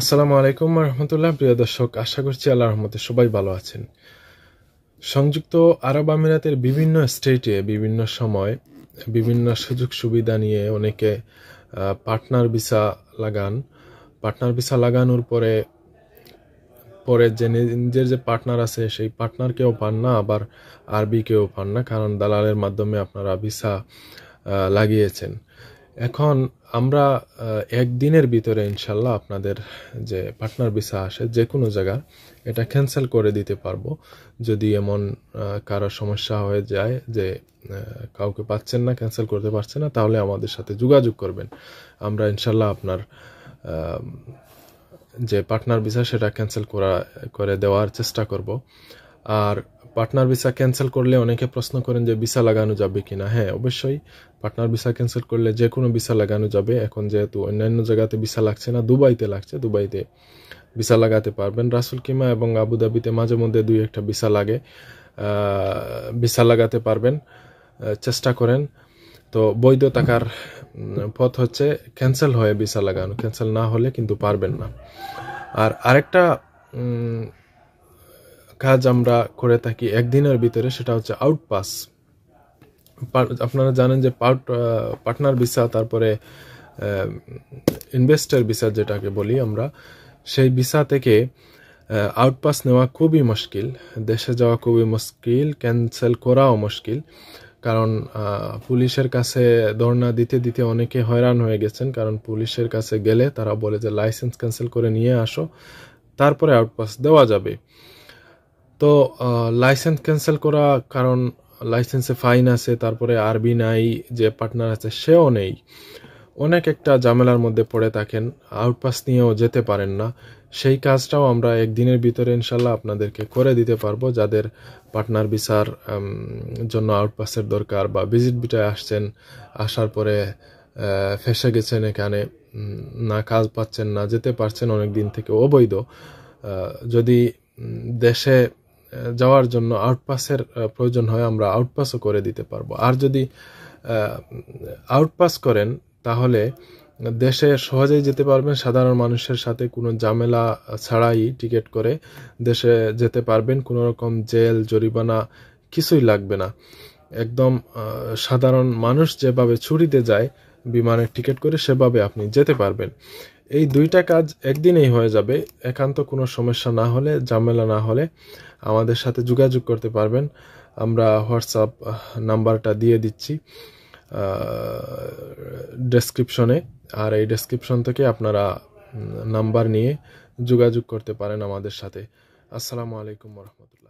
আসসালামু আলাইকুম রহমতুল্লাহ প্রিয় দর্শক আশা করছি আল্লাহ রহমতে সবাই ভালো আছেন সংযুক্ত আরব আমিরাতের বিভিন্ন স্টেটে বিভিন্ন সময় বিভিন্ন সুযোগ সুবিধা নিয়ে অনেকে পার্টনার ভিসা লাগান পার্টনার ভিসা লাগানোর পরে পরে যে নিজের যে পার্টনার আছে সেই পার্টনার কেউ পান না আবার আরবি কেউ পান না কারণ দালালের মাধ্যমে আপনারা ভিসা লাগিয়েছেন এখন আমরা একদিনের ভিতরে ইনশাল্লাহ আপনাদের যে পার্টনার ভিসা আসে যে কোনো জায়গা এটা ক্যান্সেল করে দিতে পারবো যদি এমন কারো সমস্যা হয়ে যায় যে কাউকে পাচ্ছেন না ক্যান্সেল করতে পারছে না তাহলে আমাদের সাথে যোগাযোগ করবেন আমরা ইনশাল্লাহ আপনার যে পার্টনার ভিসা সেটা ক্যান্সেল করা করে দেওয়ার চেষ্টা করব আর পার্টনার ভিসা ক্যান্সেল করলে অনেকে প্রশ্ন করেন যে ভিসা লাগানো যাবে কি না হ্যাঁ অবশ্যই পার্টনার ভিসা ক্যান্সেল করলে যে কোনো ভিসা লাগানো যাবে এখন যেহেতু অন্যান্য জায়গাতে ভিসা লাগছে না দুবাইতে লাগছে দুবাইতে ভিসা লাগাতে পারবেন রাসুল কিমা এবং আবুধাবিতে মাঝে মধ্যে দুই একটা ভিসা লাগে ভিসা লাগাতে পারবেন চেষ্টা করেন তো বৈধ টাকার পথ হচ্ছে ক্যান্সেল হয়ে ভিসা লাগানো ক্যান্সেল না হলে কিন্তু পারবেন না আর আরেকটা কাজ আমরা করে থাকি একদিনের ভিতরে সেটা হচ্ছে আউটপাস আপনারা জানেন যে পার্ট পার্টনার ভিসা তারপরে ইনভেস্টার ভিসা যেটাকে বলি আমরা সেই ভিসা থেকে আউটপাস নেওয়া খুবই মুশকিল দেশে যাওয়া খুবই মুশকিল ক্যান্সেল করাও মুশকিল কারণ পুলিশের কাছে ধর্ণা দিতে দিতে অনেকে হয়রান হয়ে গেছেন কারণ পুলিশের কাছে গেলে তারা বলে যে লাইসেন্স ক্যান্সেল করে নিয়ে আসো তারপরে আউটপাস দেওয়া যাবে তো লাইসেন্স ক্যান্সেল করা কারণ লাইসেন্সে ফাইন আছে তারপরে আরবি নাই যে পার্টনার আছে সেও নেই অনেক একটা ঝামেলার মধ্যে পড়ে থাকেন আউটপাস নিয়েও যেতে পারেন না সেই কাজটাও আমরা একদিনের ভিতরে ইনশাল্লাহ আপনাদেরকে করে দিতে পারবো যাদের পার্টনার ভিসার জন্য আউটপাসের দরকার বা ভিজিট বিটায় আসছেন আসার পরে ফেসে গেছেন এখানে না কাজ পাচ্ছেন না যেতে পারছেন অনেক দিন থেকে অবৈধ যদি দেশে যাওয়ার জন্য আউটপাসের প্রয়োজন হয় আমরা আউটপাসও করে দিতে পারবো আর যদি আউটপাস করেন তাহলে দেশে সহজেই যেতে পারবেন সাধারণ মানুষের সাথে কোনো ঝামেলা ছাড়াই টিকিট করে দেশে যেতে পারবেন কোনো রকম জেল জরিমানা কিছুই লাগবে না একদম সাধারণ মানুষ যেভাবে ছুরিতে যায় বিমানের টিকিট করে সেভাবে আপনি যেতে পারবেন এই দুইটা কাজ একদিনেই হয়ে যাবে একান্ত কোনো সমস্যা না হলে ঝামেলা না হলে আমাদের সাথে যোগাযোগ করতে পারবেন আমরা হোয়াটসঅ্যাপ নাম্বারটা দিয়ে দিচ্ছি ডেসক্রিপশনে আর এই ডেসক্রিপশন থেকে আপনারা নাম্বার নিয়ে যোগাযোগ করতে পারেন আমাদের সাথে আসসালামু আলাইকুম রহমতুল্লাহ